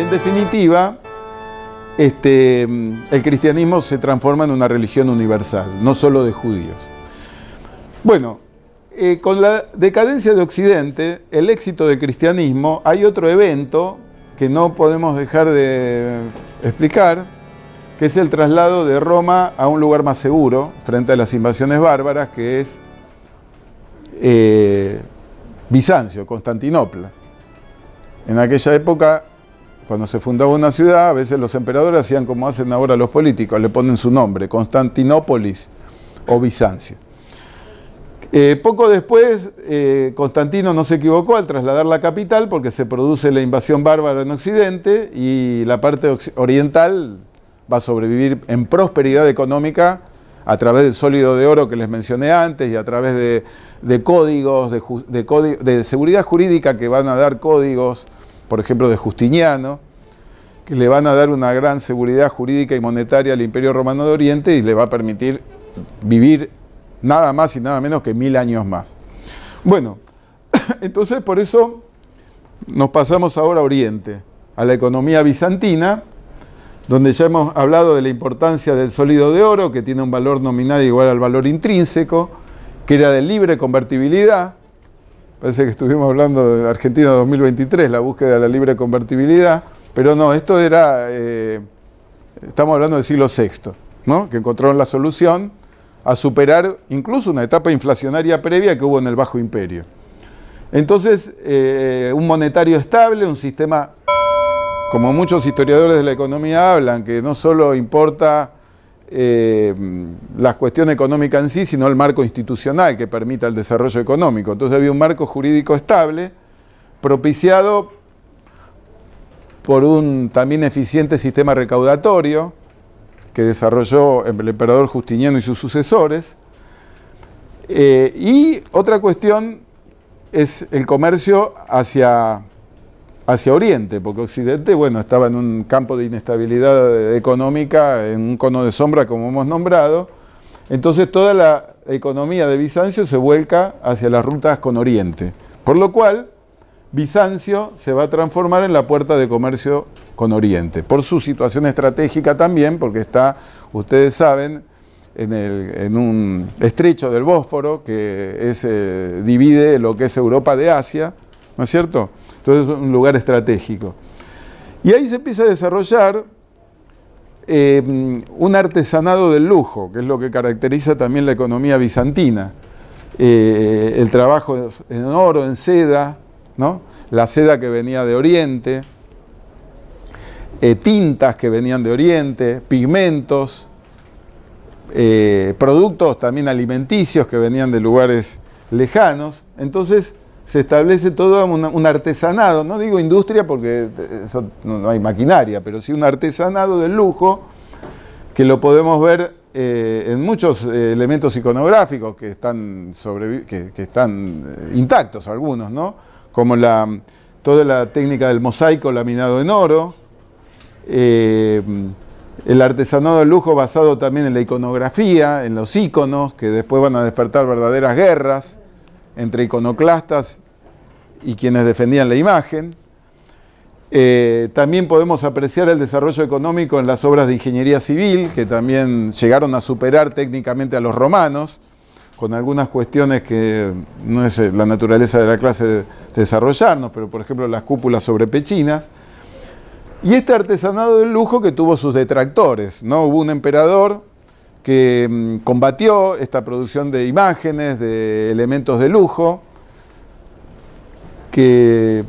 en definitiva, este, el cristianismo se transforma en una religión universal, no solo de judíos. Bueno, eh, con la decadencia de Occidente, el éxito del cristianismo, hay otro evento que no podemos dejar de explicar, que es el traslado de Roma a un lugar más seguro frente a las invasiones bárbaras, que es eh, Bizancio, Constantinopla. En aquella época cuando se fundaba una ciudad, a veces los emperadores hacían como hacen ahora los políticos, le ponen su nombre, Constantinópolis o Bizancio. Eh, poco después, eh, Constantino no se equivocó al trasladar la capital porque se produce la invasión bárbara en Occidente y la parte oriental va a sobrevivir en prosperidad económica a través del sólido de oro que les mencioné antes y a través de, códigos, de, de seguridad jurídica que van a dar códigos por ejemplo, de Justiniano, que le van a dar una gran seguridad jurídica y monetaria al Imperio Romano de Oriente y le va a permitir vivir nada más y nada menos que mil años más. Bueno, entonces por eso nos pasamos ahora a Oriente, a la economía bizantina, donde ya hemos hablado de la importancia del sólido de oro, que tiene un valor nominal igual al valor intrínseco, que era de libre convertibilidad, Parece que estuvimos hablando de Argentina 2023, la búsqueda de la libre convertibilidad, pero no, esto era, eh, estamos hablando del siglo VI, ¿no? que encontraron la solución a superar incluso una etapa inflacionaria previa que hubo en el Bajo Imperio. Entonces, eh, un monetario estable, un sistema, como muchos historiadores de la economía hablan, que no solo importa eh, la cuestión económica en sí, sino el marco institucional que permita el desarrollo económico. Entonces había un marco jurídico estable, propiciado por un también eficiente sistema recaudatorio que desarrolló el emperador Justiniano y sus sucesores. Eh, y otra cuestión es el comercio hacia hacia Oriente, porque Occidente, bueno, estaba en un campo de inestabilidad económica, en un cono de sombra como hemos nombrado. Entonces toda la economía de Bizancio se vuelca hacia las rutas con Oriente, por lo cual Bizancio se va a transformar en la puerta de comercio con Oriente, por su situación estratégica también, porque está, ustedes saben, en, un estrecho del Bósforo que es, eh, divide lo que es Europa de Asia, ¿no es cierto? Entonces es un lugar estratégico. Y ahí se empieza a desarrollar eh, un artesanado del lujo, que es lo que caracteriza también la economía bizantina. Eh, el trabajo en oro, en seda, ¿no? la seda que venía de Oriente, eh, tintas que venían de Oriente, pigmentos, productos también alimenticios que venían de lugares lejanos. Entonces, se establece todo un, artesanado, no digo industria porque eh, no, hay maquinaria, pero sí un artesanado del lujo que lo podemos ver eh, en muchos eh, elementos iconográficos que están, que, están intactos algunos, como la, toda la técnica del mosaico laminado en oro, el artesanado del lujo basado también en la iconografía, en los íconos, que después van a despertar verdaderas guerras entre iconoclastas y quienes defendían la imagen. Eh, también podemos apreciar el desarrollo económico en las obras de ingeniería civil, que también llegaron a superar técnicamente a los romanos, con algunas cuestiones que no es eh, la naturaleza de la clase de desarrollarnos, pero por ejemplo las cúpulas sobre pechinas. Y este artesanado de lujo que tuvo sus detractores, ¿no? Hubo un emperador que mm, combatió esta producción de imágenes, de elementos de lujo, que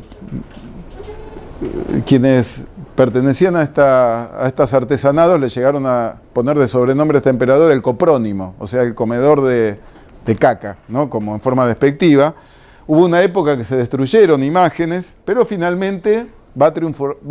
quienes pertenecían a, esta, estas artesanados le llegaron a poner de sobrenombre a este emperador el coprónimo, o sea, el comedor de, caca, ¿no? como en forma despectiva. Hubo una época que se destruyeron imágenes, pero finalmente va a,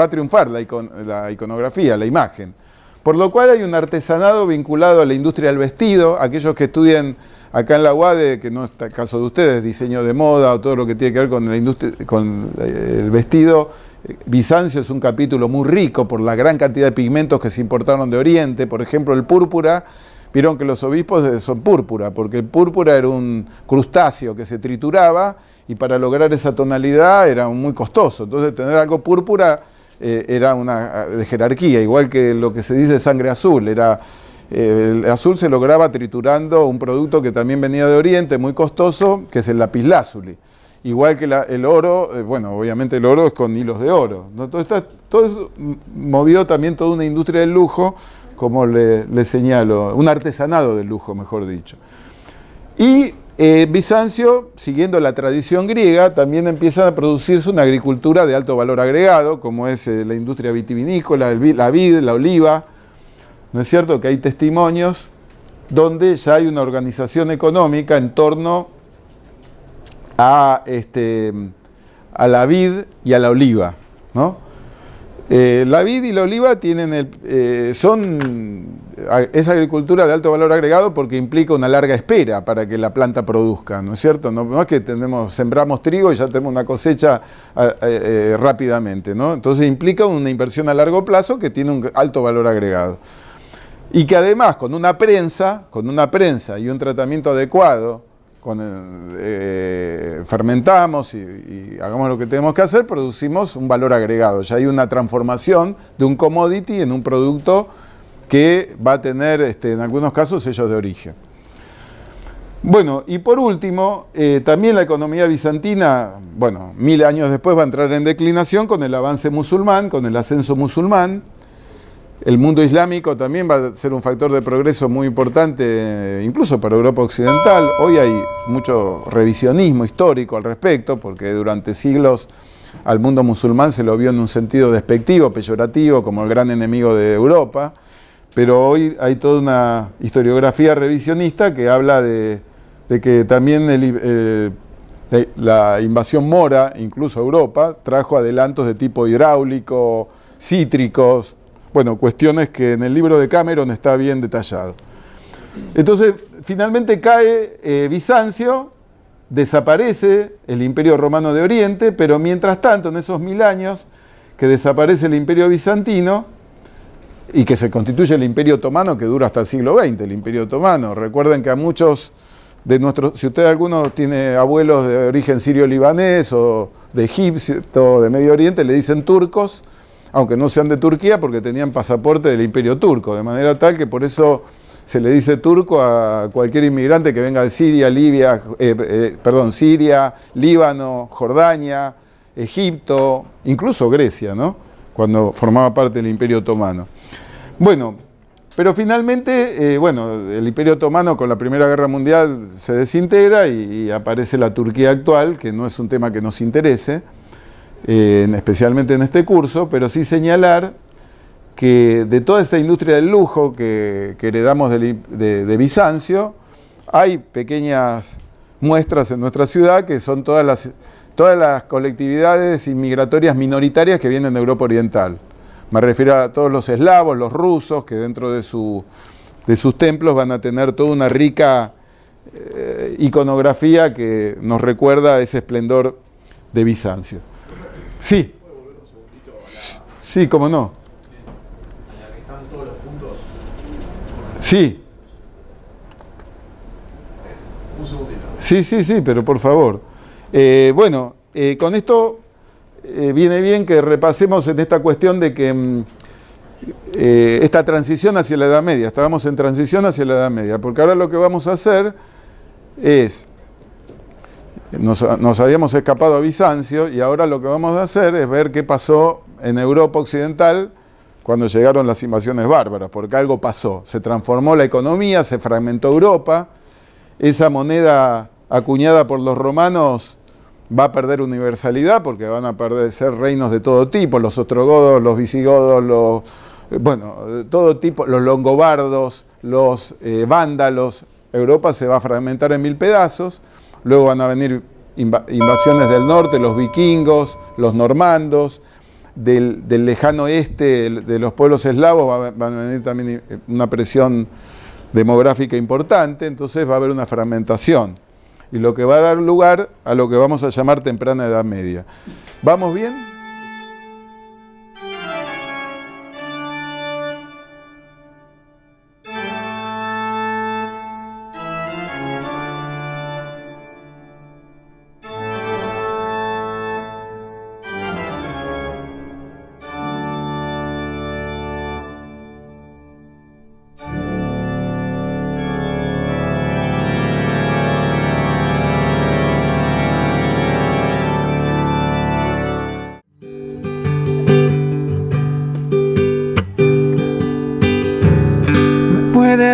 triunfar, la, la iconografía, la imagen. Por lo cual hay un artesanado vinculado a la industria del vestido, aquellos que estudian acá en la UADE, que no está el caso de ustedes, diseño de moda o todo lo que tiene que ver con, la industria, con eh, el vestido, eh, Bizancio es un capítulo muy rico por la gran cantidad de pigmentos que se importaron de Oriente, por ejemplo el púrpura, vieron que los obispos son púrpura, porque el púrpura era un crustáceo que se trituraba y para lograr esa tonalidad era muy costoso, entonces tener algo púrpura eh, era una de jerarquía, igual que lo que se dice sangre azul, era el azul se lograba triturando un producto que también venía de Oriente, muy costoso, que es el lapislázuli. Igual que el oro, eh, bueno, obviamente el oro es con hilos de oro. Todo, eso movió también toda una industria del lujo, como le, señalo, un artesanado del lujo, mejor dicho. Y eh, Bizancio, siguiendo la tradición griega, también empieza a producirse una agricultura de alto valor agregado, como es eh, la industria vitivinícola, la vid, la oliva, ¿No es cierto que hay testimonios donde ya hay una organización económica en torno a, este, la vid y a la oliva? Eh, la vid y la oliva tienen eh, son, es agricultura de alto valor agregado porque implica una larga espera para que la planta produzca, ¿no es cierto? No, es que tenemos, sembramos trigo y ya tenemos una cosecha eh, rápidamente, ¿no? Entonces implica una inversión a largo plazo que tiene un alto valor agregado. Y que además con una prensa, con una prensa y un tratamiento adecuado, eh, eh, fermentamos y, hagamos lo que tenemos que hacer, producimos un valor agregado. Ya hay una transformación de un commodity en un producto que va a tener, este, en algunos casos, sellos de origen. Bueno, y por último, eh, también la economía bizantina, bueno, mil años después va a entrar en declinación con el avance musulmán, con el ascenso musulmán, el mundo islámico también va a ser un factor de progreso muy importante, eh, incluso para Europa Occidental. Hoy hay mucho revisionismo histórico al respecto, porque durante siglos al mundo musulmán se lo vio en un sentido despectivo, peyorativo, como el gran enemigo de Europa. Pero hoy hay toda una historiografía revisionista que habla de, que también eh, la invasión mora, incluso a Europa, trajo adelantos de tipo hidráulico, cítricos, bueno, cuestiones que en el libro de Cameron está bien detallado. Entonces, finalmente cae eh, Bizancio, desaparece el imperio romano de Oriente, pero mientras tanto, en esos mil años que desaparece el imperio bizantino y que se constituye el imperio otomano que dura hasta el siglo XX, el imperio otomano. Recuerden que a muchos de nuestros, si usted alguno tiene abuelos de origen sirio-libanés o de Egipto, o de Medio Oriente, le dicen turcos aunque no sean de Turquía, porque tenían pasaporte del imperio turco, de manera tal que por eso se le dice turco a cualquier inmigrante que venga de Siria, Libia, eh, eh, perdón, Siria, Líbano, Jordania, Egipto, incluso Grecia, ¿no? Cuando formaba parte del Imperio Otomano. Bueno, pero finalmente, eh, bueno, el Imperio Otomano con la Primera Guerra Mundial se desintegra y aparece la Turquía actual, que no es un tema que nos interese. Eh, especialmente en este curso, pero sí señalar que de toda esta industria del lujo que, que heredamos de, Bizancio, hay pequeñas muestras en nuestra ciudad que son todas las, todas las colectividades inmigratorias minoritarias que vienen de Europa Oriental. Me refiero a todos los eslavos, los rusos, que dentro de, de sus templos van a tener toda una rica eh, iconografía que nos recuerda ese esplendor de Bizancio. Sí. Sí, cómo no. están todos los puntos? Sí. Sí, sí, sí, pero por favor. Eh, bueno, eh, con esto eh, viene bien que repasemos en esta cuestión de que mm, esta transición hacia la Edad Media, estábamos en transición hacia la Edad Media, porque ahora lo que vamos a hacer es nos, habíamos escapado a Bizancio y ahora lo que vamos a hacer es ver qué pasó en Europa Occidental cuando llegaron las invasiones bárbaras, porque algo pasó. Se transformó la economía, se fragmentó Europa, esa moneda acuñada por los romanos va a perder universalidad porque van a perder reinos de todo tipo, los ostrogodos, los visigodos, los, bueno, todo tipo, los longobardos, los eh, vándalos. Europa se va a fragmentar en mil pedazos luego van a venir invasiones del norte, los vikingos, los normandos, del, lejano este, de los pueblos eslavos, van a venir también eh, una presión demográfica importante, entonces va a haber una fragmentación. Y lo que va a dar lugar a lo que vamos a llamar temprana Edad Media. ¿Vamos bien?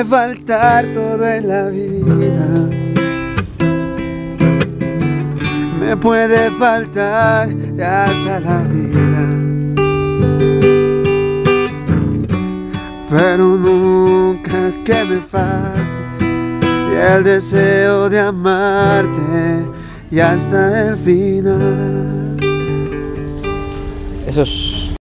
puede faltar todo en la vida. Me puede faltar hasta la vida. Pero nunca que me falte el deseo de amarte y hasta el final. Eso es